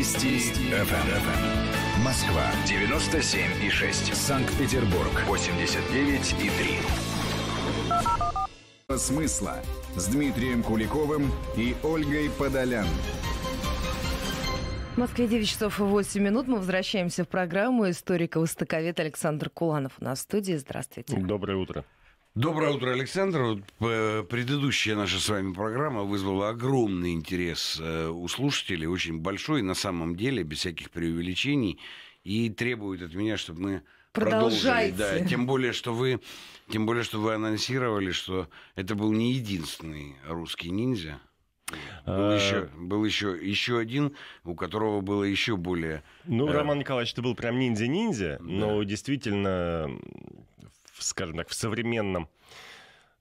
Вести ФМ. Эм. Москва 97 и 6. Санкт-Петербург 89 и 3. Смысла с Дмитрием Куликовым и Ольгой Подолян. В Москве 9 часов 8 минут. Мы возвращаемся в программу. историка и востоковед Александр Куланов у нас в студии. Здравствуйте. Доброе утро. Доброе утро, Александр. Вот, э, предыдущая наша с вами программа вызвала огромный интерес э, у слушателей, очень большой, на самом деле, без всяких преувеличений, и требует от меня, чтобы мы продолжайте. да. Тем более, что вы, тем более, что вы анонсировали, что это был не единственный русский ниндзя. Был э, еще, был еще, еще один, у которого было еще более... Ну, Роман Николаевич, это был прям ниндзя-ниндзя, да. но действительно скажем так, в современном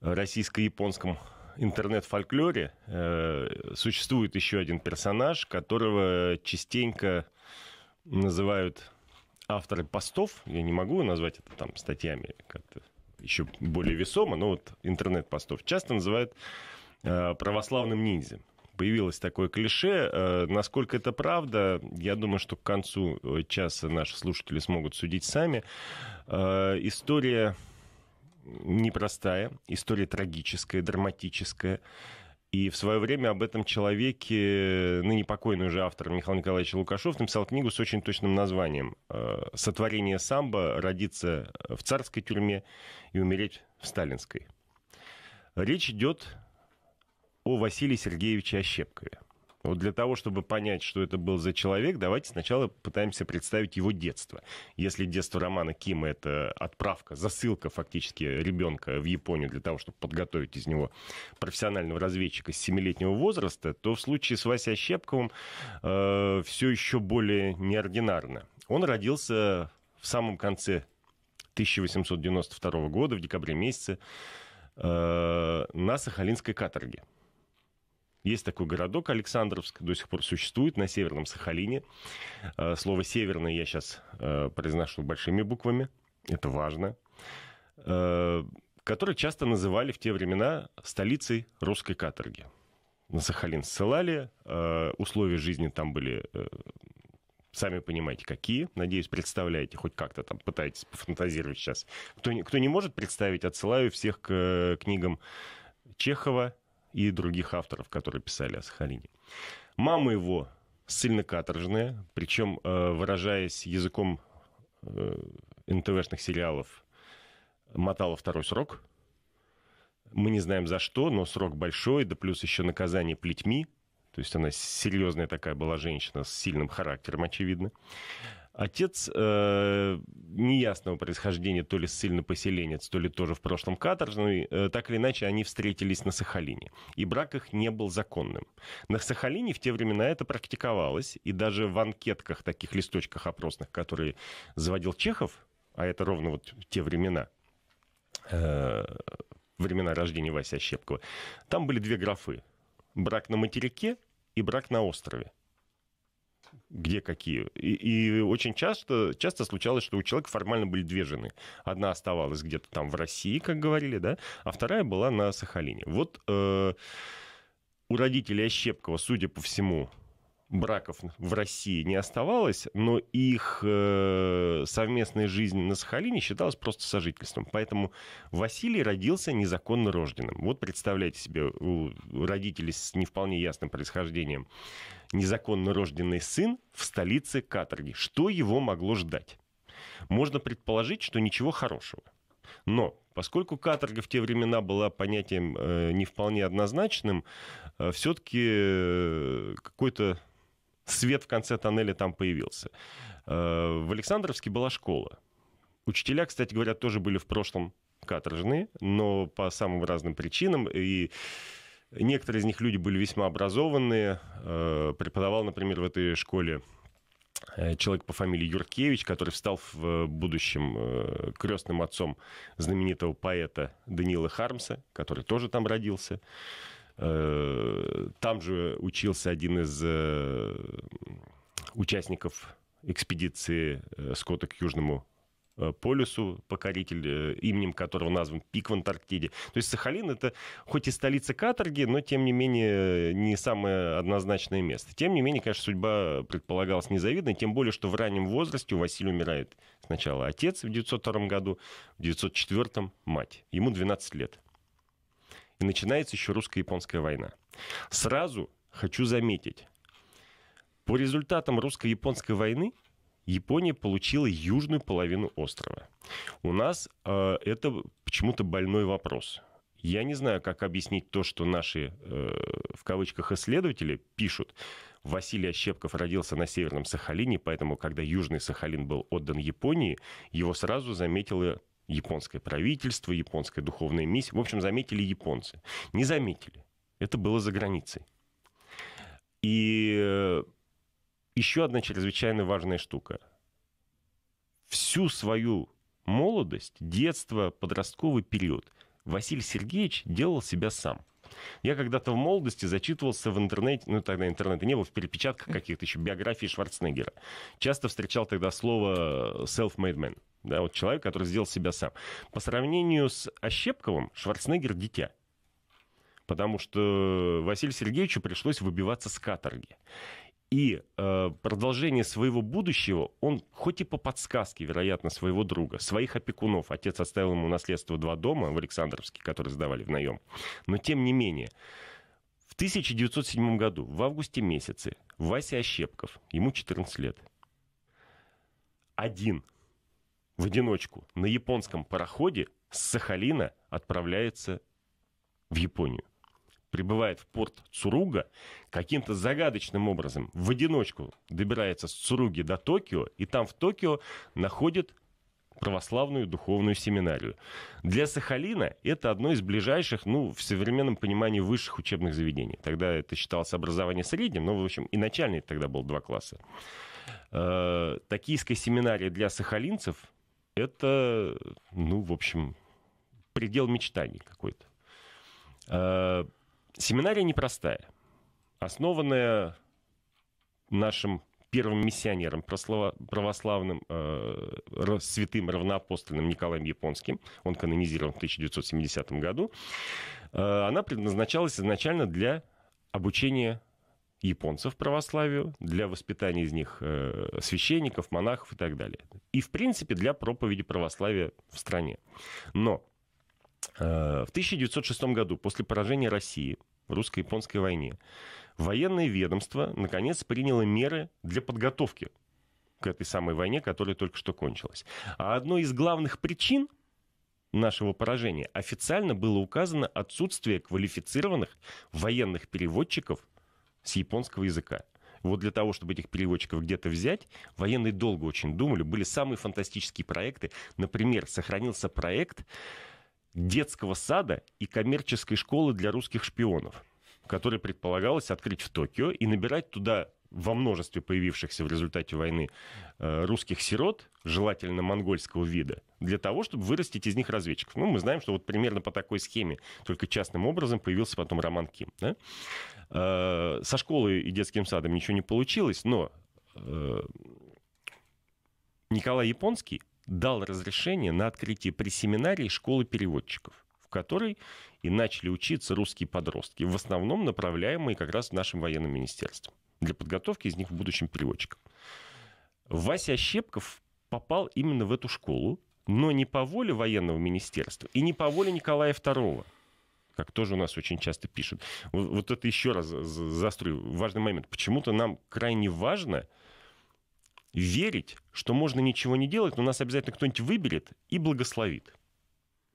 э, российско-японском интернет-фольклоре э, существует еще один персонаж, которого частенько называют авторы постов. Я не могу назвать это там статьями как-то еще более весомо, но вот интернет-постов часто называют э, православным ниндзя. Появилось такое клише. Э, насколько это правда, я думаю, что к концу э, часа наши слушатели смогут судить сами. история непростая, история трагическая, драматическая. И в свое время об этом человеке, э, ныне покойный уже автор Михаил Николаевич Лукашов, написал книгу с очень точным названием э, «Сотворение самбо. Родиться в царской тюрьме и умереть в сталинской». Речь идет о Василии Сергеевиче Ощепкове. Вот для того, чтобы понять, что это был за человек, давайте сначала пытаемся представить его детство. Если детство романа Кима — это отправка, засылка фактически ребенка в Японию для того, чтобы подготовить из него профессионального разведчика с 7-летнего возраста, то в случае с Васей Ощепковым э, все еще более неординарно. Он родился в самом конце 1892 года, в декабре месяце, э, на Сахалинской каторге. Есть такой городок Александровск, до сих пор существует на Северном Сахалине. Э, слово «северное» я сейчас э, произношу большими буквами, это важно. Э, который часто называли в те времена столицей русской каторги. На Сахалин ссылали, условия жизни там были сами понимаете, какие. Надеюсь, представляете, хоть как-то там пытаетесь пофантазировать сейчас. Кто не, кто не может представить, отсылаю всех к книгам Чехова, и других авторов, которые писали о Сахалине. Мама его сильно-каторжная, причем, э, выражаясь языком э, НТВшных сериалов, мотала второй срок. Мы не знаем за что, но срок большой, да плюс еще наказание плетьми. То есть она серьезная такая была женщина с сильным характером, очевидно. Отец э, неясного происхождения, то ли ссыльно-поселенец, то ли тоже в прошлом каторжный, э, так или иначе они встретились на Сахалине. И брак их не был законным. На Сахалине в те времена это практиковалось, и даже в анкетках, таких листочках опросных, которые заводил Чехов, а это ровно вот те времена, э, времена рождения Васи Ощепкова, там были две графы. Брак на материке и брак на острове где какие. И, и очень часто, часто случалось, что у человека формально были две жены. Одна оставалась где-то там в России, как говорили, да, а вторая была на Сахалине. Вот э, у родителей Ощепкова, судя по всему, браков в России не оставалось, но их э, совместная жизнь на Сахалине считалась просто сожительством. Поэтому Василий родился незаконно рожденным. Вот представляете себе, у родителей с не вполне ясным происхождением незаконно рожденный сын в столице каторги. Что его могло ждать? Можно предположить, что ничего хорошего. Но поскольку каторга в те времена была понятием э, не вполне однозначным, э, все-таки э, какой-то свет в конце тоннеля там появился. Э, в Александровске была школа. Учителя, кстати говоря, тоже были в прошлом каторжные, но по самым разным причинам. И некоторые из них люди были весьма образованные. Э, преподавал, например, в этой школе э, человек по фамилии Юркевич, который стал в будущем крестным отцом знаменитого поэта Даниила Хармса, который тоже там родился. Э, там же учился один из э, участников экспедиции э, Скотта к Южному полюсу, покоритель, именем которого назван пик в Антарктиде. То есть Сахалин — это хоть и столица каторги, но, тем не менее, не самое однозначное место. Тем не менее, конечно, судьба предполагалась незавидной, тем более, что в раннем возрасте у Василия умирает сначала отец в 902 году, в 904 мать. Ему 12 лет. И начинается еще русско-японская война. Сразу хочу заметить, по результатам русско-японской войны Япония получила южную половину острова. У нас э, это почему-то больной вопрос. Я не знаю, как объяснить то, что наши, э, в кавычках, исследователи пишут. Василий Ощепков родился на Северном Сахалине, поэтому, когда Южный Сахалин был отдан Японии, его сразу заметила японское правительство, японская духовная миссия. В общем, заметили японцы. Не заметили. Это было за границей. И э, еще одна чрезвычайно важная штука. Всю свою молодость, детство, подростковый период Василий Сергеевич делал себя сам. Я когда-то в молодости зачитывался в интернете, ну тогда интернета не было, в перепечатках каких-то еще биографий Шварценеггера. Часто встречал тогда слово self-made man. Да, вот человек, который сделал себя сам. По сравнению с Ощепковым, Шварценеггер – дитя. Потому что Василию Сергеевичу пришлось выбиваться с каторги. И э, продолжение своего будущего он, хоть и по подсказке, вероятно, своего друга, своих опекунов, отец оставил ему наследство два дома в Александровске, которые сдавали в наем, но тем не менее, в 1907 году, в августе месяце, Вася Ощепков, ему 14 лет, один – в одиночку на японском пароходе с Сахалина отправляется в Японию. Прибывает в порт Цуруга, каким-то загадочным образом в одиночку добирается с Цуруги до Токио, и там в Токио находит православную духовную семинарию. Для Сахалина это одно из ближайших, ну, в современном понимании, высших учебных заведений. Тогда это считалось образование средним, но, в общем, и начальный тогда был два класса. Э -э, Токийская семинария для сахалинцев это, ну, в общем, предел мечтаний какой-то. А, семинария непростая, основанная нашим первым миссионером православным, а, святым равноапостольным Николаем Японским. Он канонизирован в 1970 году. А, она предназначалась изначально для обучения японцев православию, для воспитания из них э, священников, монахов и так далее. И, в принципе, для проповеди православия в стране. Но э, в 1906 году, после поражения России в русско-японской войне, военное ведомство наконец приняло меры для подготовки к этой самой войне, которая только что кончилась. А одной из главных причин нашего поражения официально было указано отсутствие квалифицированных военных переводчиков с японского языка. Вот для того, чтобы этих переводчиков где-то взять, военные долго очень думали. Были самые фантастические проекты. Например, сохранился проект детского сада и коммерческой школы для русских шпионов, который предполагалось открыть в Токио и набирать туда во множестве появившихся в результате войны э, русских сирот, желательно монгольского вида, для того, чтобы вырастить из них разведчиков. Ну, мы знаем, что вот примерно по такой схеме, только частным образом, появился потом Роман Ким. Да? Э, со школой и детским садом ничего не получилось, но э, Николай Японский дал разрешение на открытие при семинарии школы переводчиков в которой и начали учиться русские подростки, в основном направляемые как раз нашим военным министерством для подготовки из них в будущем переводчиков. Вася Щепков попал именно в эту школу, но не по воле военного министерства и не по воле Николая II, как тоже у нас очень часто пишут. Вот, это еще раз заострю важный момент. Почему-то нам крайне важно верить, что можно ничего не делать, но нас обязательно кто-нибудь выберет и благословит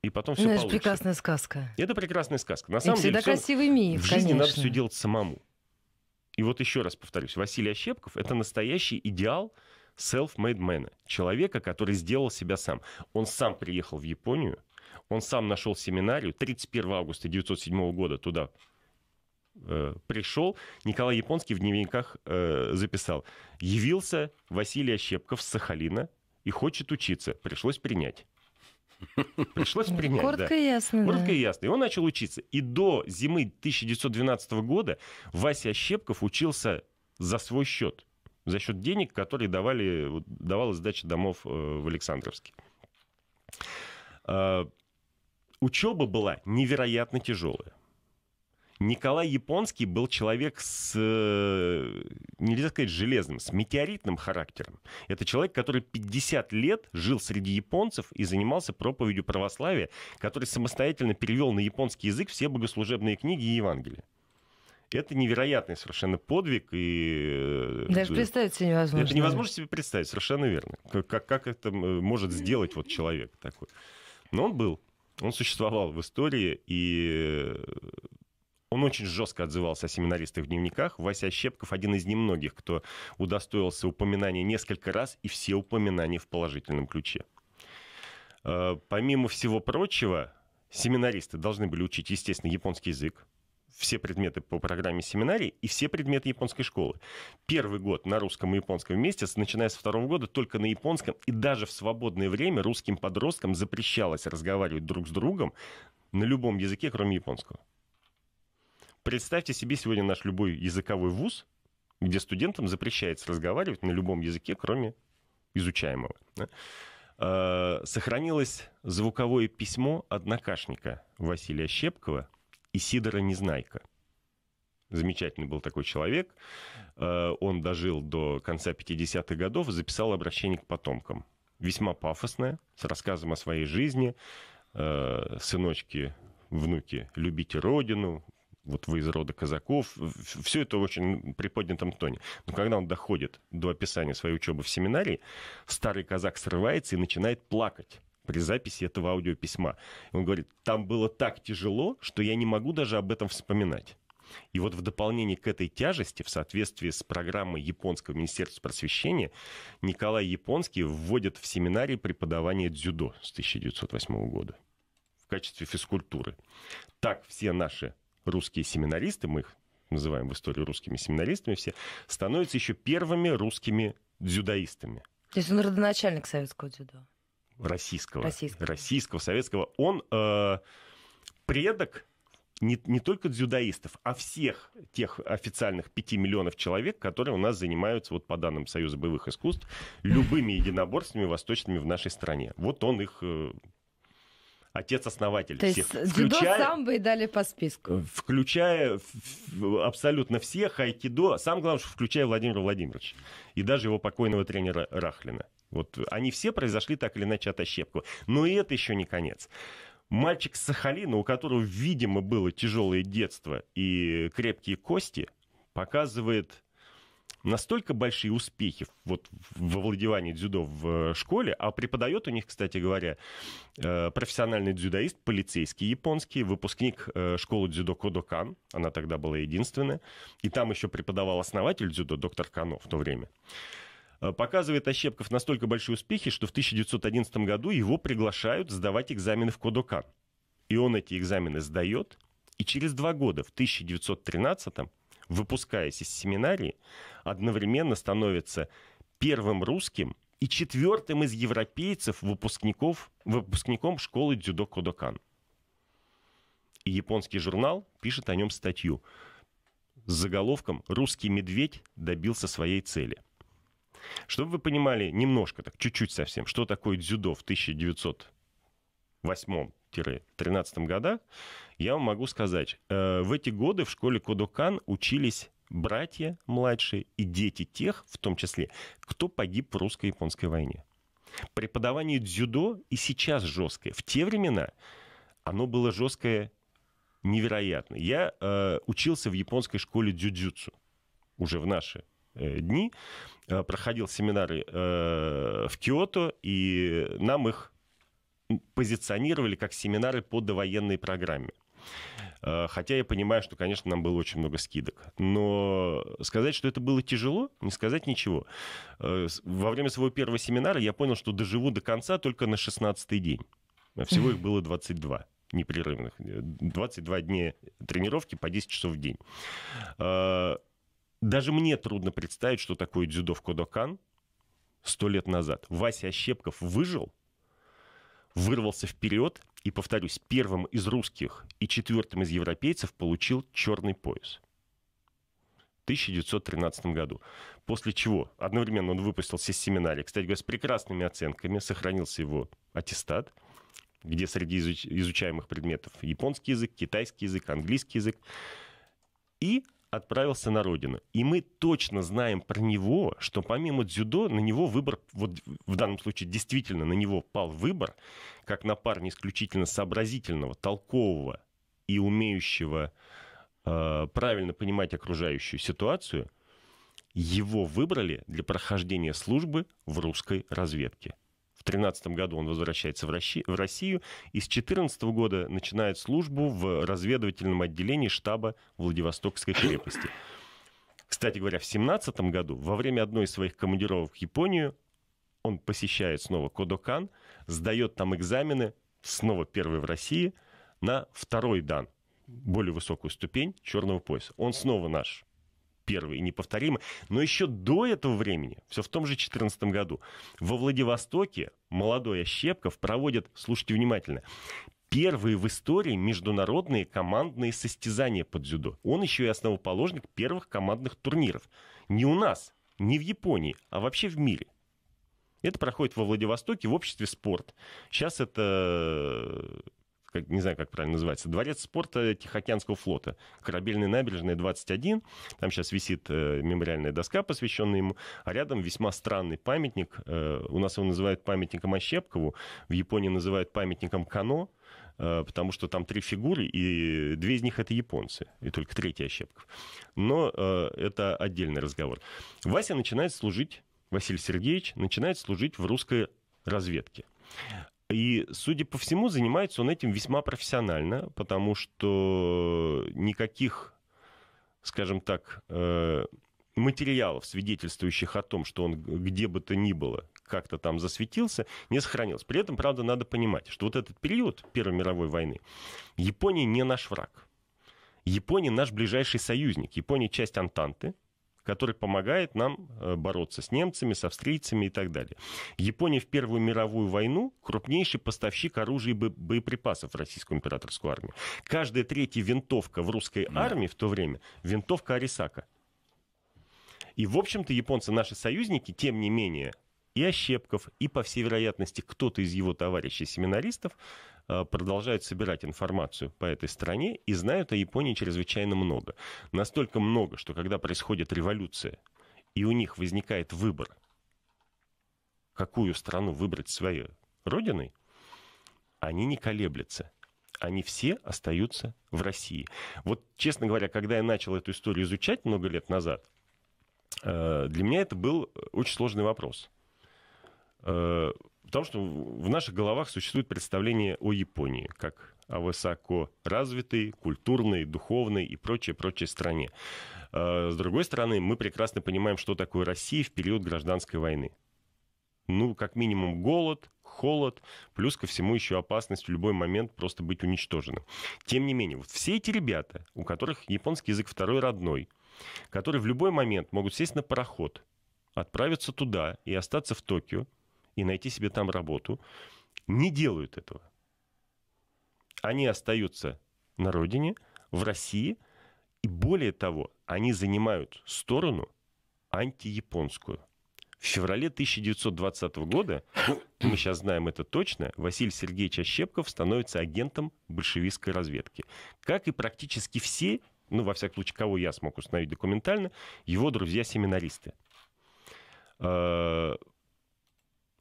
и потом все ну, получится. Это прекрасная сказка. Это прекрасная сказка. На и самом всегда деле, красивый миф, В конечно. жизни надо все делать самому. И вот еще раз повторюсь, Василий Ощепков — это настоящий идеал self-made man, человека, который сделал себя сам. Он сам приехал в Японию, он сам нашел семинарию 31 августа 1907 года туда э, пришел. Николай Японский в дневниках э, записал. Явился Василий Ощепков с Сахалина и хочет учиться. Пришлось принять. Пришлось принять. Коротко и ясно. Коротко и ясно. И он начал учиться. И до зимы 1912 года Вася Щепков учился за свой счет. За счет денег, которые давали, давала сдача домов э, в Александровске. Э, учеба была невероятно тяжелая. Николай Японский был человек с, э, нельзя сказать, железным, с метеоритным характером. Это человек, который 50 лет жил среди японцев и занимался проповедью православия, который самостоятельно перевел на японский язык все богослужебные книги и Евангелие. Это невероятный совершенно подвиг. И... Э, Даже представить себе невозможно. Это невозможно себе представить, совершенно верно. Как, как это э, может сделать вот человек такой? Но он был. Он существовал в истории, и он очень жестко отзывался о семинаристах в дневниках. Вася Щепков один из немногих, кто удостоился упоминания несколько раз и все упоминания в положительном ключе. Э, помимо всего прочего, семинаристы должны были учить, естественно, японский язык, все предметы по программе семинарии и все предметы японской школы. Первый год на русском и японском вместе, начиная с второго года, только на японском, и даже в свободное время русским подросткам запрещалось разговаривать друг с другом на любом языке, кроме японского. Представьте себе сегодня наш любой языковой вуз, где студентам запрещается разговаривать на любом языке, кроме изучаемого. А, сохранилось звуковое письмо однокашника Василия Щепкова и Сидора Незнайка. Замечательный был такой человек. А, он дожил до конца 50-х годов, записал обращение к потомкам. Весьма пафосное, с рассказом о своей жизни. А, сыночки, внуки, любите родину, вот вы из рода казаков, все это очень приподнятом тоне. Но когда он доходит до описания своей учебы в семинарии, старый казак срывается и начинает плакать при записи этого аудиописьма. Он говорит, там было так тяжело, что я не могу даже об этом вспоминать. И вот в дополнение к этой тяжести, в соответствии с программой Японского министерства просвещения, Николай Японский вводит в семинарии преподавание дзюдо с 1908 года в качестве физкультуры. Так все наши русские семинаристы, мы их называем в истории русскими семинаристами все, становятся еще первыми русскими дзюдоистами. То есть он родоначальник советского дзюдо? Российского. Российского. Российского, советского. Он э, предок не, не только дзюдоистов, а всех тех официальных 5 миллионов человек, которые у нас занимаются, вот по данным Союза боевых искусств, любыми единоборствами восточными в нашей стране. Вот он их э, отец-основатель То всех. Есть включая, дзюдо, самбо и дали по списку. Э, включая абсолютно всех, айкидо, сам главное, что включая Владимира Владимировича и даже его покойного тренера Рахлина. Вот они все произошли так или иначе от ощепку. Но и это еще не конец. Мальчик с Сахалина, у которого, видимо, было тяжелое детство и крепкие кости, показывает настолько большие успехи вот во владевании дзюдо в э, школе, а преподает у них, кстати говоря, э, профессиональный дзюдоист, полицейский японский, выпускник э, школы дзюдо Кодокан, она тогда была единственная, и там еще преподавал основатель дзюдо, доктор Кано в то время показывает Ощепков настолько большие успехи, что в 1911 году его приглашают сдавать экзамены в Кодокан. И он эти экзамены сдает, и через два года, в 1913 выпускаясь из семинарии, одновременно становится первым русским и четвертым из европейцев выпускников, выпускником школы дзюдо Кодокан. И японский журнал пишет о нем статью с заголовком «Русский медведь добился своей цели». Чтобы вы понимали немножко, так чуть-чуть совсем, что такое дзюдо в 1908 2012-2013 годах, я вам могу сказать, э, в эти годы в школе Кодокан учились братья младшие и дети тех, в том числе, кто погиб в русско-японской войне. Преподавание дзюдо и сейчас жесткое. В те времена оно было жесткое невероятно. Я э, учился в японской школе дзюдзюцу уже в наши э, дни. Э, проходил семинары э, в Киото, и нам их позиционировали как семинары по довоенной программе. Э, хотя я понимаю, что, конечно, нам было очень много скидок. Но сказать, что это было тяжело, не сказать ничего. Э, во время своего первого семинара я понял, что доживу до конца только на 16-й день. А всего их было 22 непрерывных. 22 э, дня тренировки по 10 часов в день. Даже мне трудно представить, что такое дзюдо в Кодокан сто лет назад. Вася Ощепков выжил – вырвался вперед и, повторюсь, первым из русских и четвертым из европейцев получил черный пояс. 1913 году. После чего одновременно он выпустился из семинария, кстати говоря, с прекрасными оценками, сохранился его аттестат, где среди изучаемых предметов японский язык, китайский язык, английский язык. И отправился на родину. И мы точно знаем про него, что помимо дзюдо на него выбор, вот в данном случае действительно на него пал выбор, как на парня исключительно сообразительного, толкового и умеющего э, правильно понимать окружающую ситуацию, его выбрали для прохождения службы в русской разведке. 2013 году он возвращается в Россию и с 2014 года начинает службу в разведывательном отделении штаба Владивостокской крепости. Кстати говоря, в 2017 году, во время одной из своих командировок в Японию, он посещает снова Кодокан, сдает там экзамены, снова первый в России, на второй дан, более высокую ступень черного пояса. Он снова наш первый и неповторимый. Но еще до этого времени, все в том же 2014 году, во Владивостоке молодой Ощепков проводит, слушайте внимательно, первые в истории международные командные состязания под дзюдо. Он еще и основоположник первых командных турниров. Не у нас, не в Японии, а вообще в мире. Это проходит во Владивостоке в обществе спорт. Сейчас это как, не знаю, как правильно называется, дворец спорта Тихоокеанского флота, корабельная набережная 21, там сейчас висит э, мемориальная доска, посвященная ему, а рядом весьма странный памятник, э, у нас его называют памятником Ощепкову, в Японии называют памятником Кано, э, потому что там три фигуры, и две из них это японцы, и только третья Ощепков. Но это отдельный разговор. Вася начинает служить, Василий Сергеевич начинает служить в русской разведке. И, судя по всему, занимается он этим весьма профессионально, потому что никаких, скажем так, э, материалов, свидетельствующих о том, что он где бы то ни было как-то там засветился, не сохранилось. При этом, правда, надо понимать, что вот этот период Первой мировой войны Япония не наш враг. Япония наш ближайший союзник. Япония часть Антанты, который помогает нам э, бороться с немцами, с австрийцами и так далее. Япония в Первую мировую войну крупнейший поставщик оружия и боеприпасов в российскую императорскую армию. Каждая третья винтовка в русской армии в то время винтовка Арисака. И, в общем-то, японцы, наши союзники, тем не менее, и Ощепков, и, по всей вероятности, кто-то из его товарищей-семинаристов Э, продолжают собирать информацию по этой стране и знают о Японии чрезвычайно много. Настолько много, что когда происходит революция, и у них возникает выбор, какую страну выбрать своей родиной, они не колеблятся, они все остаются в России. Вот, честно говоря, когда я начал эту историю изучать много лет назад, э, для меня это был очень сложный вопрос. Э, Потому что в наших головах существует представление о Японии как о высоко развитой, культурной, духовной и прочей-прочей стране. А, с другой стороны, мы прекрасно понимаем, что такое Россия в период гражданской войны. Ну, как минимум, голод, холод, плюс ко всему еще опасность в любой момент просто быть уничтоженным. Тем не менее, вот все эти ребята, у которых японский язык второй родной, которые в любой момент могут сесть на пароход, отправиться туда и остаться в Токио, и найти себе там работу, не делают этого. Они остаются на родине, в России, и более того, они занимают сторону антияпонскую. В феврале 1920 года, мы сейчас знаем это точно, Василий Сергеевич Ощепков становится агентом большевистской разведки. Как и практически все, ну, во всяком случае, кого я смог установить документально, его друзья-семинаристы. Э,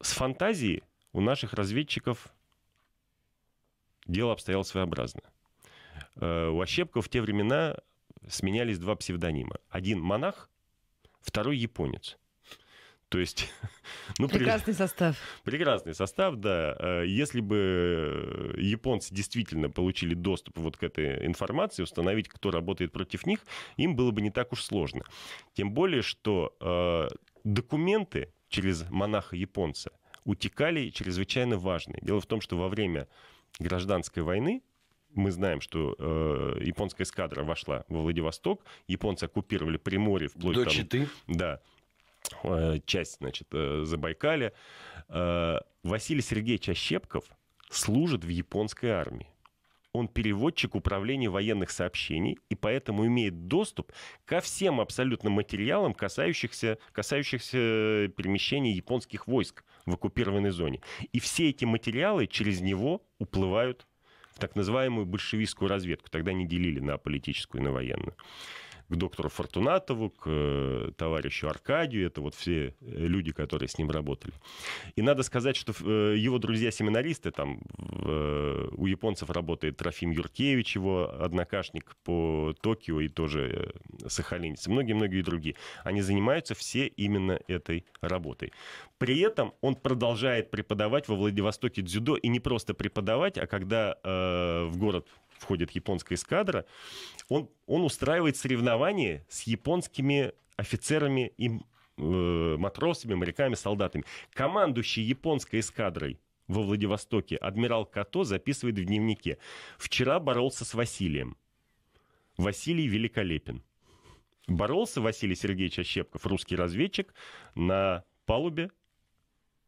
с фантазией у наших разведчиков дело обстояло своеобразно. Э, у Ощепков в те времена сменялись два псевдонима. Один монах, второй японец. То есть... Ну, прекрасный при... состав. Прекрасный состав, да. Э, если бы японцы действительно получили доступ вот к этой информации, установить, кто работает против них, им было бы не так уж сложно. Тем более, что э, документы через монаха-японца утекали чрезвычайно важные. Дело в том, что во время гражданской войны мы знаем, что э, японская эскадра вошла во Владивосток, японцы оккупировали Приморье вплоть до там, Читы. Да, э, часть, значит, э, Забайкаля. Э, Василий Сергеевич Ощепков служит в японской армии он переводчик управления военных сообщений и поэтому имеет доступ ко всем абсолютно материалам, касающихся, касающихся э, перемещения японских войск в оккупированной зоне. И все эти материалы через него уплывают в так называемую большевистскую разведку. Тогда не делили на политическую и на военную к доктору Фортунатову, к э, товарищу Аркадию. Это вот все э, люди, которые с ним работали. И надо сказать, что э, его друзья-семинаристы, там у японцев работает Трофим Юркевич, его однокашник по Токио и тоже сахалинец, многие-многие другие. Они занимаются все именно этой работой. При этом он продолжает преподавать во Владивостоке дзюдо и не просто преподавать, а когда э, в город входит японская эскадра, он, он устраивает соревнования с японскими офицерами и э, матросами, моряками, солдатами. Командующий японской эскадрой во Владивостоке адмирал Като записывает в дневнике. «Вчера боролся с Василием. Василий великолепен». Боролся Василий Сергеевич Ощепков, русский разведчик, на палубе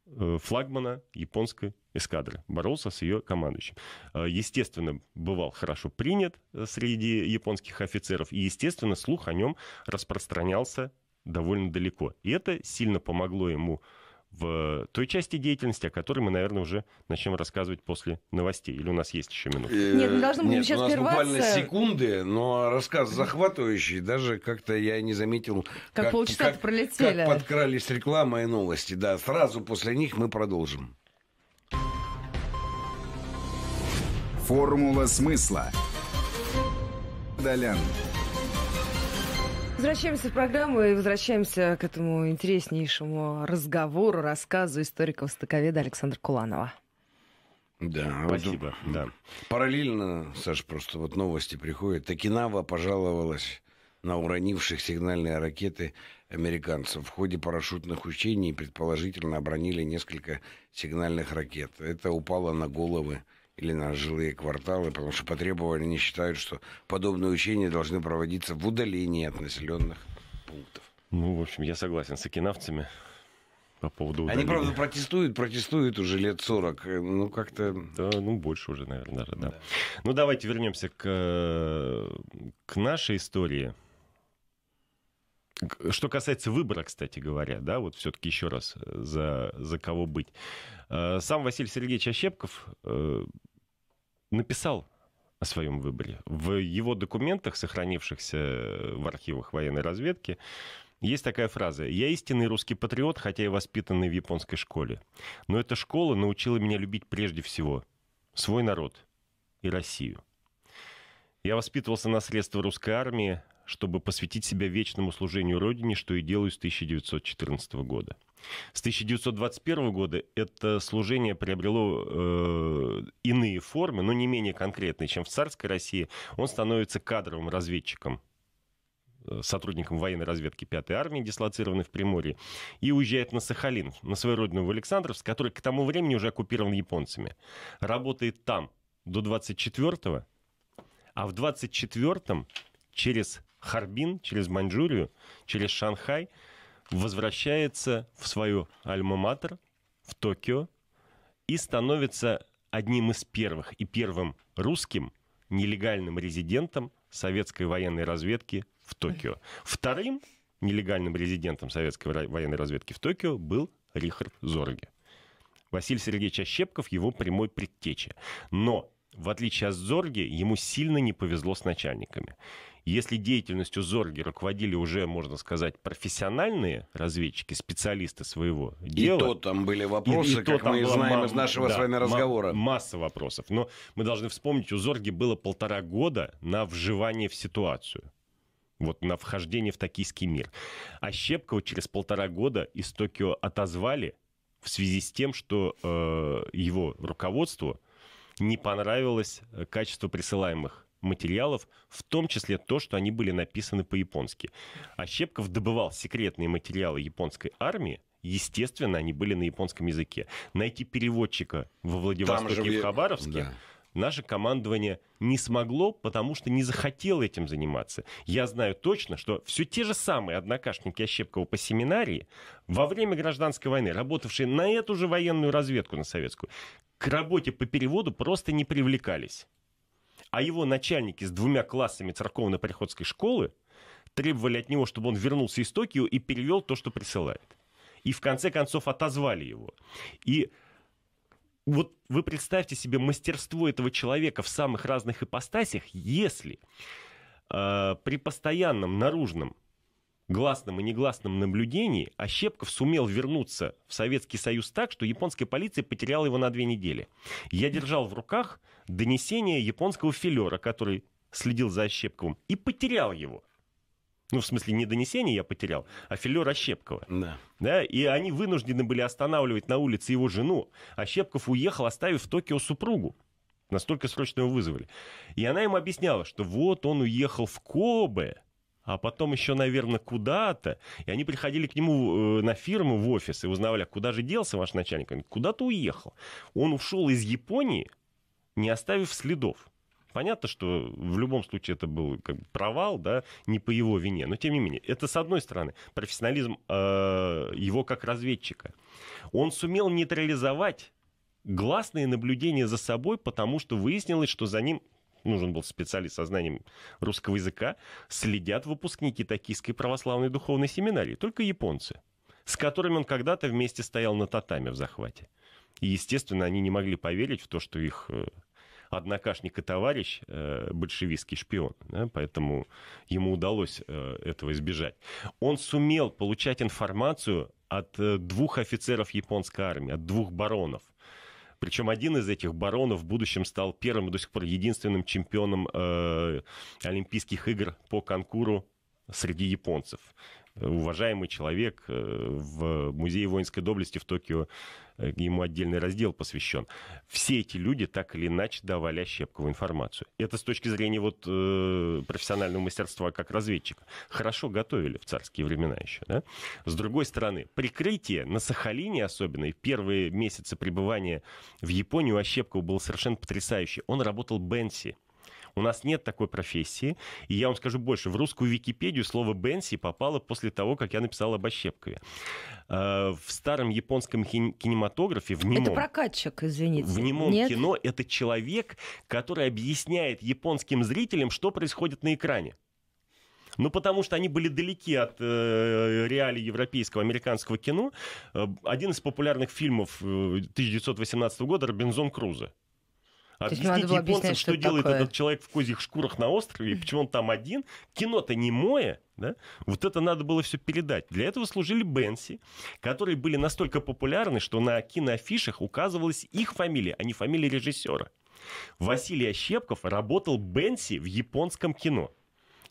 э, флагмана японской эскадры, боролся с ее командующим. Э, естественно, бывал хорошо принят э, среди японских офицеров, и, естественно, слух о нем распространялся довольно далеко. И это сильно помогло ему в э, той части деятельности, о которой мы, наверное, уже начнем рассказывать после новостей. Или у нас есть еще минуты? Нет, мы должны будем сейчас у нас буквально секунды, но рассказ захватывающий. Даже как-то я не заметил, как, как полчаса как, пролетели. Как подкрались реклама и новости. Да, сразу после них мы продолжим. Формула смысла. Далян. Возвращаемся в программу и возвращаемся к этому интереснейшему разговору, рассказу историка-востоковеда Александра Куланова. Да, спасибо. Вот, да. Параллельно, Саша, просто вот новости приходят. Токинава пожаловалась на уронивших сигнальные ракеты американцев. В ходе парашютных учений предположительно обронили несколько сигнальных ракет. Это упало на головы или на жилые кварталы, потому что потребовали, требованию они считают, что подобные учения должны проводиться в удалении от населенных пунктов. Ну, в общем, я согласен с окинавцами по поводу удаления. Они, правда, протестуют, протестуют уже лет 40. Ну, как-то... Да, ну, больше уже, наверное, даже, да. да. Ну, давайте вернемся к, э, к нашей истории – что касается выбора, кстати говоря, да, вот все-таки еще раз, э, за, за кого быть. Э, сам Василий Сергеевич Ощепков э, написал о своем выборе. В его документах, сохранившихся в архивах военной разведки, есть такая фраза. «Я истинный русский патриот, хотя и воспитанный в японской школе. Но эта школа научила меня любить прежде всего свой народ и Россию. Я воспитывался на средства русской армии, чтобы посвятить себя вечному служению Родине, что и делаю с 1914 года. С 1921 года это служение приобрело э, иные формы, но не менее конкретные, чем в царской России. Он становится кадровым разведчиком э, сотрудником военной разведки 5-й армии, дислоцированной в Приморье, и уезжает на Сахалин, на свою родину в Александровск, который к тому времени уже оккупирован японцами. Работает там до 24-го, а в 24-м через Харбин, через Маньчжурию, через Шанхай, возвращается в свою альма-матер, в Токио, и становится одним из первых и первым русским нелегальным резидентом советской военной разведки в Токио. Вторым нелегальным резидентом советской военной разведки в Токио был Рихард Зорге. Василий Сергеевич Ощепков его прямой предтеча. Но в отличие от Зорге ему сильно не повезло с начальниками. Если деятельностью Зорги руководили уже, можно сказать, профессиональные разведчики, специалисты своего дела... И то там были вопросы, и, и как мы знаем из нашего да, с вами разговора. Масса вопросов. Но мы должны вспомнить, у Зорги было полтора года на вживание в ситуацию вот на вхождение в токийский мир. А Щепкова через полтора года из Токио отозвали в связи с тем, что э, его руководству не понравилось э, качество присылаемых материалов, в том числе то, что они были написаны по-японски. А Щепков добывал секретные материалы японской армии, естественно, они были на японском языке. Найти переводчика во Владивостоке же... и в Хабаровске да. наше командование не смогло, потому что не захотело этим заниматься. Я знаю точно, что все те же самые однокашники Ощепкова по семинарии во время гражданской войны, работавшие на эту же военную разведку на советскую, к работе по переводу просто не привлекались а его начальники с двумя классами церковно-приходской школы требовали от него, чтобы он вернулся из Токио и перевел то, что присылает. И в конце концов отозвали его. И вот вы представьте себе мастерство этого человека в самых разных ипостасях, если э, при постоянном наружном гласном и негласном наблюдении Ощепков сумел вернуться в Советский Союз так, что японская полиция потеряла его на две недели. Я держал в руках донесение японского филера, который следил за Ощепковым, и потерял его. Ну, в смысле, не донесение я потерял, а филер Ощепкова. Да. да. И они вынуждены были останавливать на улице его жену. Ощепков уехал, оставив в Токио супругу. Настолько срочно его вызвали. И она ему объясняла, что вот он уехал в Кобе, а потом еще, наверное, куда-то. И они приходили к нему э, на фирму, в офис, и узнавали, а куда же делся ваш начальник. Он куда-то уехал. Он ушел из Японии, не оставив следов. Понятно, что в любом случае это был как бы провал, да, не по его вине, но тем не менее. Это, с одной стороны, профессионализм э, его как разведчика. Он сумел нейтрализовать гласные наблюдения за собой, потому что выяснилось, что за ним нужен был специалист со знанием русского языка, следят выпускники Токийской православной духовной семинарии, только японцы, с которыми он когда-то вместе стоял на татаме в захвате. И, естественно, они не могли поверить в то, что их э, однокашник и товарищ э, большевистский шпион, да, поэтому ему удалось э, этого избежать. Он сумел получать информацию от двух офицеров японской армии, от двух баронов, причем один из этих баронов в будущем стал первым и до сих пор единственным чемпионом э, Олимпийских игр по конкуру среди японцев. Уважаемый человек э, в Музее воинской доблести в Токио Э, ему отдельный раздел посвящен. Все эти люди так или иначе давали ощепковую информацию. Это с точки зрения вот э, профессионального мастерства как разведчика. Хорошо готовили в царские времена еще, да? С другой стороны, прикрытие на Сахалине особенно, и первые месяцы пребывания в Японии у Ощепкова было совершенно потрясающе. Он работал Бенси у нас нет такой профессии. И я вам скажу больше. В русскую Википедию слово «бенси» попало после того, как я написал об Ощепкове. Э, в старом японском кинематографе, в немом... Это прокатчик, извините. В немом нет? кино это человек, который объясняет японским зрителям, что происходит на экране. Ну, потому что они были далеки от э, реалий европейского, американского кино. Э, один из популярных фильмов 1918 э, года «Робинзон Крузо». Объясните японцам, что, что делает такое. этот человек в козьих шкурах на острове, и почему он там один. Кино-то не мое, да? Вот это надо было все передать. Для этого служили Бенси, которые были настолько популярны, что на киноафишах указывалась их фамилия, а не фамилия режиссера. Василий Ощепков работал Бенси в японском кино.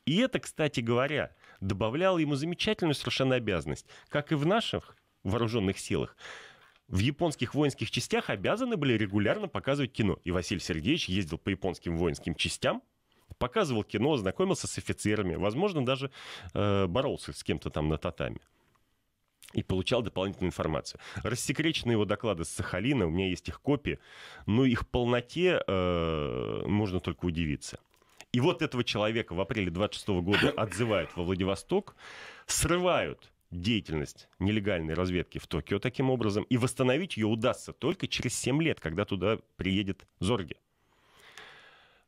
И это, кстати говоря, добавляло ему замечательную совершенно обязанность, как и в наших вооруженных силах в японских воинских частях обязаны были регулярно показывать кино. И Василий Сергеевич ездил по японским воинским частям, показывал кино, знакомился с офицерами, возможно, даже э, боролся с кем-то там на татами. И получал дополнительную информацию. Рассекречены его доклады с Сахалина, у меня есть их копии, но их полноте э, можно только удивиться. И вот этого человека в апреле 26 года отзывают во Владивосток, срывают деятельность нелегальной разведки в Токио таким образом, и восстановить ее удастся только через 7 лет, когда туда приедет Зорги.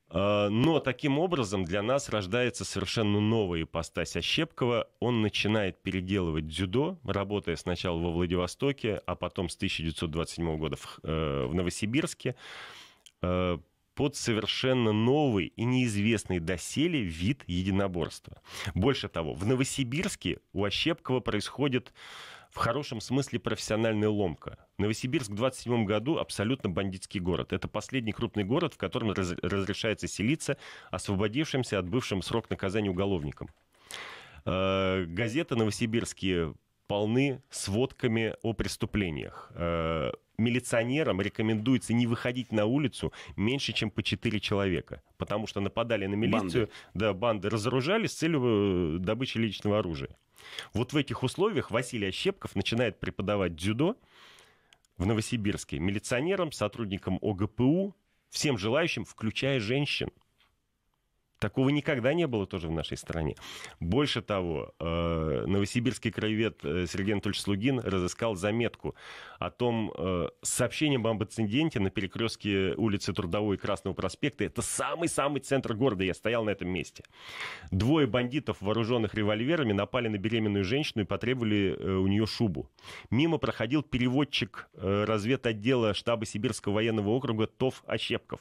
А, но таким образом для нас рождается совершенно новая ипостась Ощепкова. Он начинает переделывать дзюдо, работая сначала во Владивостоке, а потом с 1927 года в, э, в Новосибирске а, под совершенно новый и неизвестный доселе вид единоборства. Больше того, в Новосибирске у Ощепкова происходит в хорошем смысле профессиональная ломка. Новосибирск в 27 году абсолютно бандитский город. Это последний крупный город, в котором раз, разрешается селиться освободившимся от бывшим срок наказания уголовникам. Э, газеты новосибирские полны сводками о преступлениях. Э, милиционерам рекомендуется не выходить на улицу меньше, чем по 4 человека. Потому что нападали на милицию, банды. да, банды разоружались с целью э, добычи личного оружия. Вот в этих условиях Василий Ощепков начинает преподавать дзюдо в Новосибирске милиционерам, сотрудникам ОГПУ, всем желающим, включая женщин – Такого никогда не было тоже в нашей стране. Больше того, э, новосибирский краевед э, Сергей Анатольевич Слугин разыскал заметку о том, э, сообщении об инциденте на перекрестке улицы Трудовой и Красного проспекта. Это самый-самый центр города, я стоял на этом месте. Двое бандитов, вооруженных револьверами, напали на беременную женщину и потребовали у нее шубу. Мимо проходил переводчик разведотдела штаба Сибирского военного округа Тов Ощепков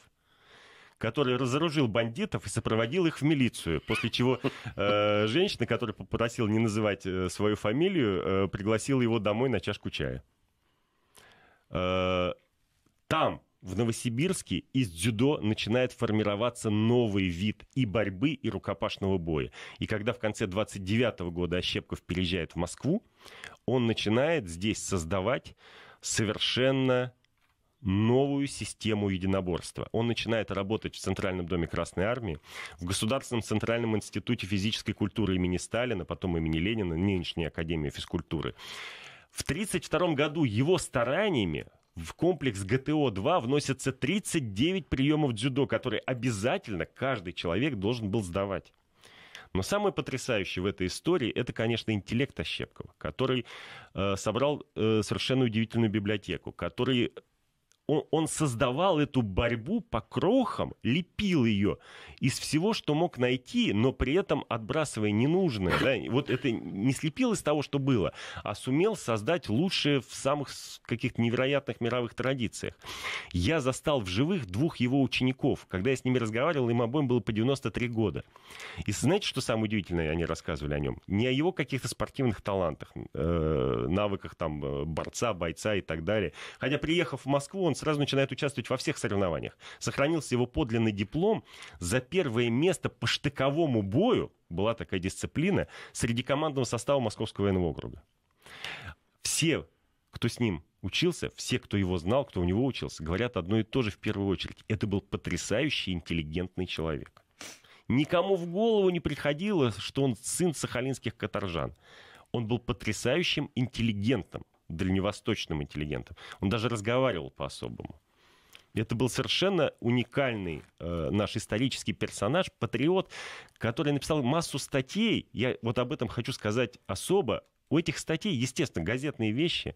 который разоружил бандитов и сопроводил их в милицию, после чего э, женщина, которая попросила не называть э, свою фамилию, э, пригласила его домой на чашку чая. Э, там, в Новосибирске, из дзюдо начинает формироваться новый вид и борьбы, и рукопашного боя. И когда в конце 29 -го года Ощепков переезжает в Москву, он начинает здесь создавать совершенно новую систему единоборства. Он начинает работать в Центральном доме Красной Армии, в Государственном Центральном институте физической культуры имени Сталина, потом имени Ленина, нынешняя Академия физкультуры. В 1932 году его стараниями в комплекс ГТО-2 вносятся 39 приемов дзюдо, которые обязательно каждый человек должен был сдавать. Но самое потрясающее в этой истории это, конечно, интеллект Ощепкова, который э, собрал э, совершенно удивительную библиотеку, который он, он создавал эту борьбу по крохам, лепил ее из всего, что мог найти, но при этом отбрасывая ненужное. Да? Вот это не слепил из того, что было, а сумел создать лучшее в самых каких-то невероятных мировых традициях. Я застал в живых двух его учеников. Когда я с ними разговаривал, им обоим было по 93 года. И знаете, что самое удивительное, они рассказывали о нем? Не о его каких-то спортивных талантах, э, навыках там э, борца, бойца и так далее. Хотя, приехав в Москву, он сразу начинает участвовать во всех соревнованиях. Сохранился его подлинный диплом за первое место по штыковому бою, была такая дисциплина, среди командного состава Московского военного округа. Все, кто с ним учился, все, кто его знал, кто у него учился, говорят одно и то же в первую очередь. Это был потрясающий интеллигентный человек. Никому в голову не приходило, что он сын сахалинских каторжан. Он был потрясающим интеллигентом, дальневосточным интеллигентом. Он даже разговаривал по-особому. Это был совершенно уникальный э, наш исторический персонаж, патриот, который написал массу статей. Я вот об этом хочу сказать особо. У этих статей, естественно, газетные вещи,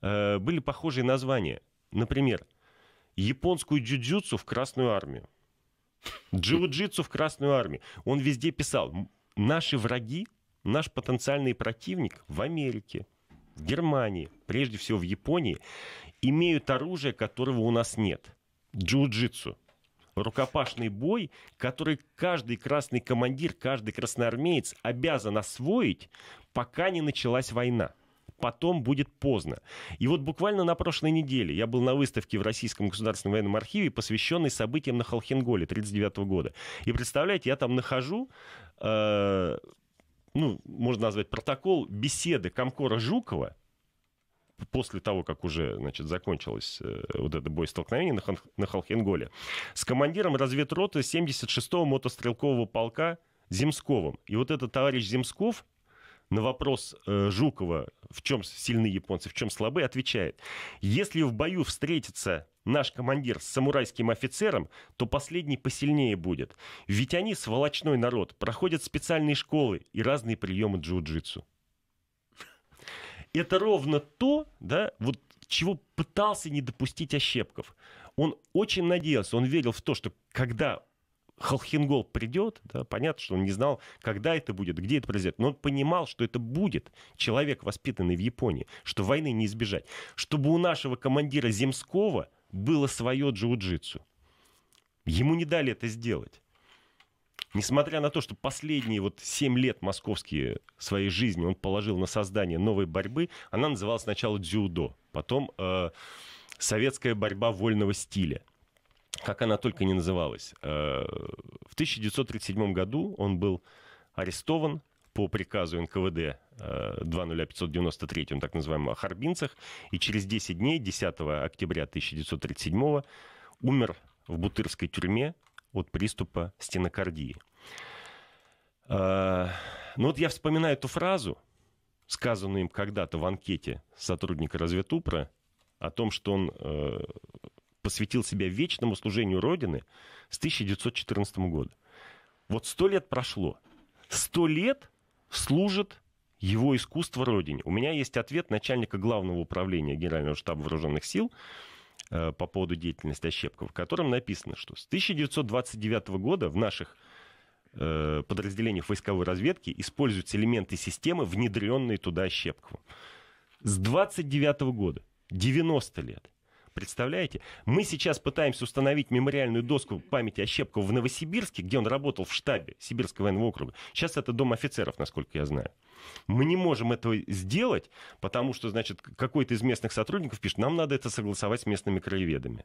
э, были похожие названия. Например, «Японскую джуджутсу в Красную армию», «Джиу-джитсу в Красную армию». Он везде писал «Наши враги, наш потенциальный противник в Америке, в Германии, прежде всего в Японии, имеют оружие, которого у нас нет. Джиу-джитсу. Рукопашный бой, который каждый красный командир, каждый красноармеец обязан освоить, пока не началась война потом будет поздно. И вот буквально на прошлой неделе я был на выставке в Российском государственном военном архиве, посвященной событиям на Холхенголе 1939 года. И представляете, я там нахожу э, ну, можно назвать протокол беседы Комкора Жукова после того, как уже, значит, закончилось э, вот это бой столкновение на, Хан, на Халхенголе, с командиром разведроты 76-го мотострелкового полка Земсковым. И вот этот товарищ Земсков на вопрос э, Жукова, в чем сильны японцы, в чем слабы, отвечает, если в бою встретится наш командир с самурайским офицером, то последний посильнее будет. Ведь они сволочной народ, проходят специальные школы и разные приемы джиу-джитсу. Это ровно то, да, вот чего пытался не допустить Ощепков. Он очень надеялся, он верил в то, что когда Холхенгол придет, да, понятно, что он не знал, когда это будет, где это произойдет, но он понимал, что это будет человек, воспитанный в Японии, что войны не избежать, чтобы у нашего командира Земского – было свое джиу-джитсу. Ему не дали это сделать. Несмотря на то, что последние вот 7 лет московские своей жизни он положил на создание новой борьбы, она называлась сначала дзюдо, потом э, советская борьба вольного стиля как она только не называлась. Э, в 1937 году он был арестован по приказу НКВД 20593, э, так называемым, о харбинцах. И через 10 дней, 10 октября 1937 умер в Бутырской тюрьме от приступа стенокардии. Э, ну вот я вспоминаю эту фразу, сказанную им когда-то в анкете сотрудника разведупра, о том, что он э, посвятил себя вечному служению Родины с 1914 года. Вот сто лет прошло. Сто лет служит его искусство родине. У меня есть ответ начальника главного управления Генерального штаба вооруженных сил э, по поводу деятельности ощепков, в котором написано, что с 1929 года в наших э, подразделениях войсковой разведки используются элементы системы, внедренные туда Ощепковым. С 29 года, 90 лет – Представляете? Мы сейчас пытаемся установить мемориальную доску памяти о Щепкову в Новосибирске, где он работал в штабе Сибирского военного округа. Сейчас это дом офицеров, насколько я знаю. Мы не можем этого сделать, потому что, значит, какой-то из местных сотрудников пишет, нам надо это согласовать с местными краеведами.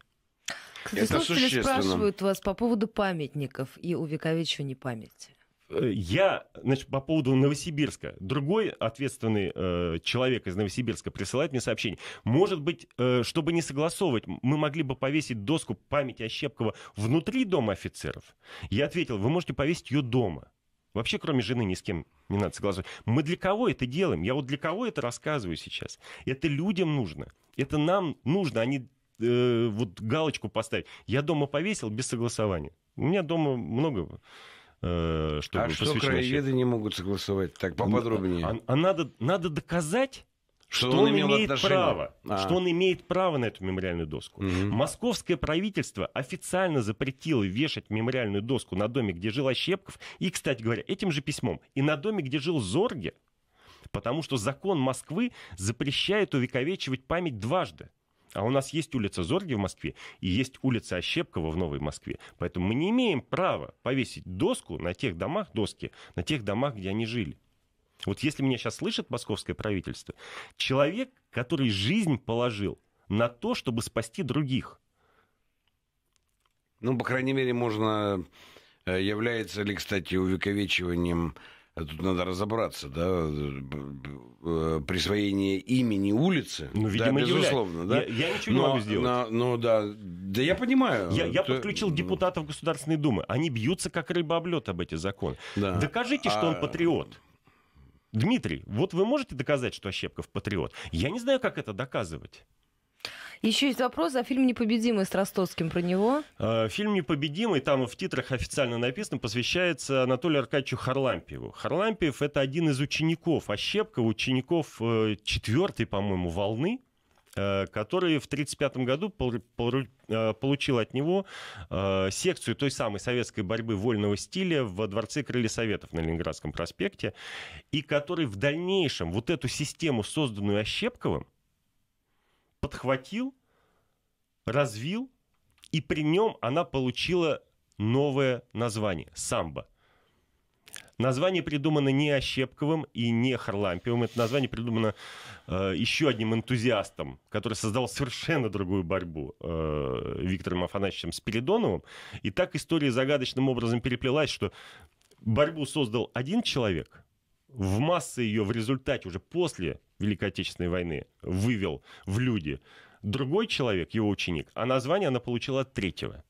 Кстати, это слушатели спрашивают вас по поводу памятников и увековечивания памяти. Э, я, значит, по поводу Новосибирска. Другой ответственный э, человек из Новосибирска присылает мне сообщение. Может быть, э, чтобы не согласовывать, мы могли бы повесить доску памяти Ощепкова внутри дома офицеров? Я ответил, вы можете повесить ее дома. Вообще, кроме жены, ни с кем не надо согласовывать. Мы для кого это делаем? Я вот для кого это рассказываю сейчас? Это людям нужно. Это нам нужно, а не э, вот галочку поставить. Я дома повесил без согласования. У меня дома много Э, чтобы а что краеведы не могут согласовать? Так поподробнее. А, а надо, надо доказать, что, что он, он имеет право, а. что он имеет право на эту мемориальную доску. Угу. Московское правительство официально запретило вешать мемориальную доску на доме, где жил Ощепков, и, кстати говоря, этим же письмом, и на доме, где жил Зорге, потому что закон Москвы запрещает увековечивать память дважды. А у нас есть улица Зорги в Москве и есть улица Ощепкова в Новой Москве. Поэтому мы не имеем права повесить доску на тех домах, доски, на тех домах, где они жили. Вот если меня сейчас слышит московское правительство, человек, который жизнь положил на то, чтобы спасти других. Ну, по крайней мере, можно э, является ли, кстати, увековечиванием Тут надо разобраться, да, э, присвоение имени улицы. Ну, видимо, да, безусловно, да. Я, я ничего но, не могу сделать. Но, но да, да, я понимаю. Я, я это... подключил депутатов Государственной Думы. Они бьются как рыба об лед об эти законы. Да. Докажите, что а... он патриот. Дмитрий, вот вы можете доказать, что Ощепков патриот? Я не знаю, как это доказывать. Еще есть вопрос о а фильме «Непобедимый» с Ростовским, про него. Э, фильм «Непобедимый», там в титрах официально написано, посвящается Анатолию Аркадьевичу Харлампьеву. Харлампьев это один из учеников Ощепка, а учеников э, четвертой, по-моему, волны, э, который в 1935 году получил от него секцию той самой советской борьбы вольного стиля во Дворце Крылья Советов на Ленинградском проспекте, и который в дальнейшем вот эту систему, созданную Ощепковым, подхватил, развил, и при нем она получила новое название – самбо. Название придумано не Ощепковым и не Харлампиевым. Это название придумано э, еще одним энтузиастом, который создал совершенно другую борьбу э, Виктором Афанасьевичем Спиридоновым. И так история загадочным образом переплелась, что борьбу создал один человек – в массы ее в результате уже после Великой Отечественной войны вывел в люди другой человек, его ученик, а название она получила от третьего.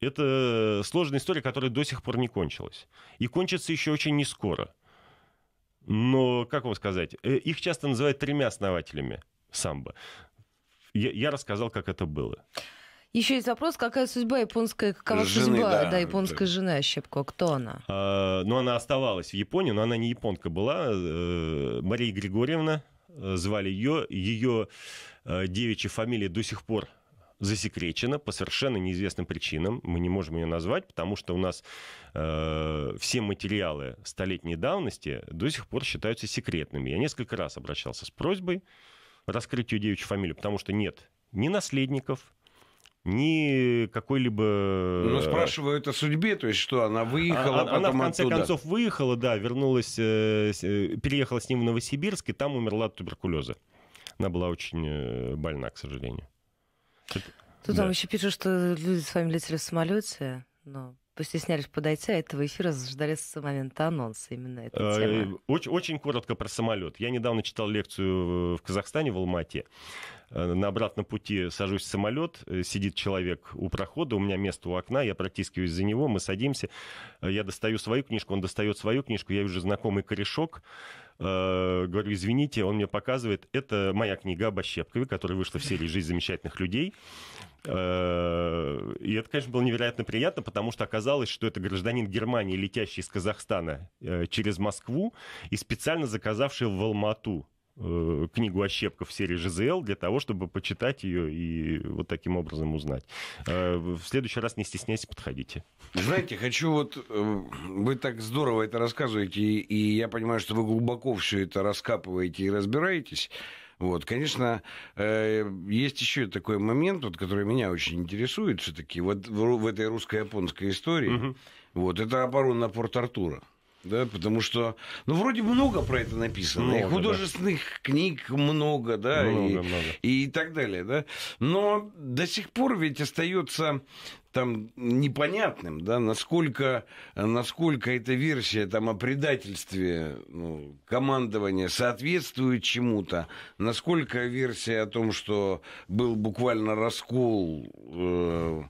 Это сложная история, которая до сих пор не кончилась. И кончится еще очень не скоро. Но, как вам сказать, э, их часто называют тремя основателями самбо. Я, я рассказал, как это было. Еще есть вопрос, какая судьба японская, какова жены, судьба да, да, японской да. жены Ощепко, кто она? А, ну, она оставалась в Японии, но она не японка была, э, Мария Григорьевна э, звали ее, ее э, девичья фамилия до сих пор засекречена по совершенно неизвестным причинам. Мы не можем ее назвать, потому что у нас э, все материалы столетней давности до сих пор считаются секретными. Я несколько раз обращался с просьбой раскрыть ее девичью фамилию, потому что нет ни наследников, ни какой-либо... Ну, э, спрашивают о судьбе, то есть что, она а, выехала, а, потом Она, в конце оттуда. концов, выехала, да, вернулась, э, э, переехала с ним в Новосибирск, и там умерла от туберкулеза. Она была очень больна, к сожалению. Тут да. там еще пишут, что люди с вами летели в самолете, но постеснялись подойти, а этого эфира ждали с момента анонса именно этой а, темы. Э, очень, очень коротко про самолет. Я недавно читал лекцию э, в Казахстане, в Алмате. Э, на обратном пути сажусь в самолет, сидит человек у прохода, у меня место у окна, я протискиваюсь за него, мы садимся, я достаю свою книжку, он достает свою книжку, я вижу знакомый корешок, Э, говорю, извините, он мне показывает, это моя книга об Ощепкове, которая вышла в серии «Жизнь замечательных людей». Э, и это, конечно, было невероятно приятно, потому что оказалось, что это гражданин Германии, летящий из Казахстана э, через Москву и специально заказавший в Алмату э, книгу «Ощепков» серии ЖЗЛ для того, чтобы почитать ее и вот таким образом узнать. Э, в следующий раз не стесняйтесь, подходите. Знаете, хочу вот... Э, вы так здорово это рассказываете, и, я понимаю, что вы глубоко все это раскапываете и разбираетесь. Вот, конечно, э, есть еще такой момент, вот, который меня очень интересует все-таки, вот в, в этой русско-японской истории, угу. вот, это оборона Порт-Артура да, потому что, ну, вроде много про это написано, много, и художественных да. книг много, да, много, и, много. и так далее, да, но до сих пор ведь остается там непонятным, да, насколько, насколько эта версия там о предательстве ну, командования соответствует чему-то, насколько версия о том, что был буквально раскол э,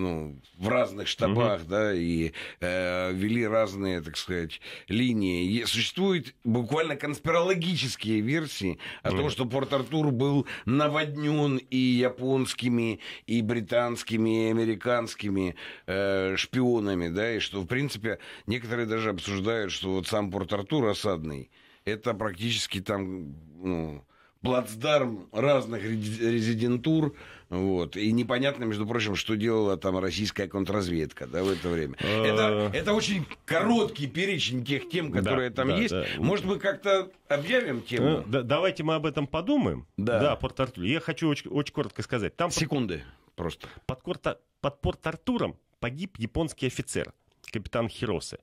ну, в разных штабах, угу. да, и э, вели разные, так сказать, линии. И существует буквально конспирологические версии о угу. том, что Порт-Артур был наводнен и японскими, и британскими, и американскими э, шпионами, да, и что, в принципе, некоторые даже обсуждают, что вот сам Порт-Артур осадный, это практически там, ну, плацдарм разных резидентур, вот. И непонятно, между прочим, что делала там российская контрразведка да, в это время. это, а. это очень короткий перечень тех тем, которые да, там да, есть. Да. Может, мы как-то объявим тему? Э, да, давайте мы об этом подумаем. Да, да порт Артур. Я хочу очень, очень коротко сказать. Там Секунды под... просто. Под, корта... под порт Артуром погиб японский офицер, капитан Хиросе,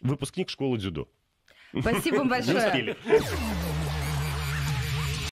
выпускник школы дзюдо. Спасибо большое.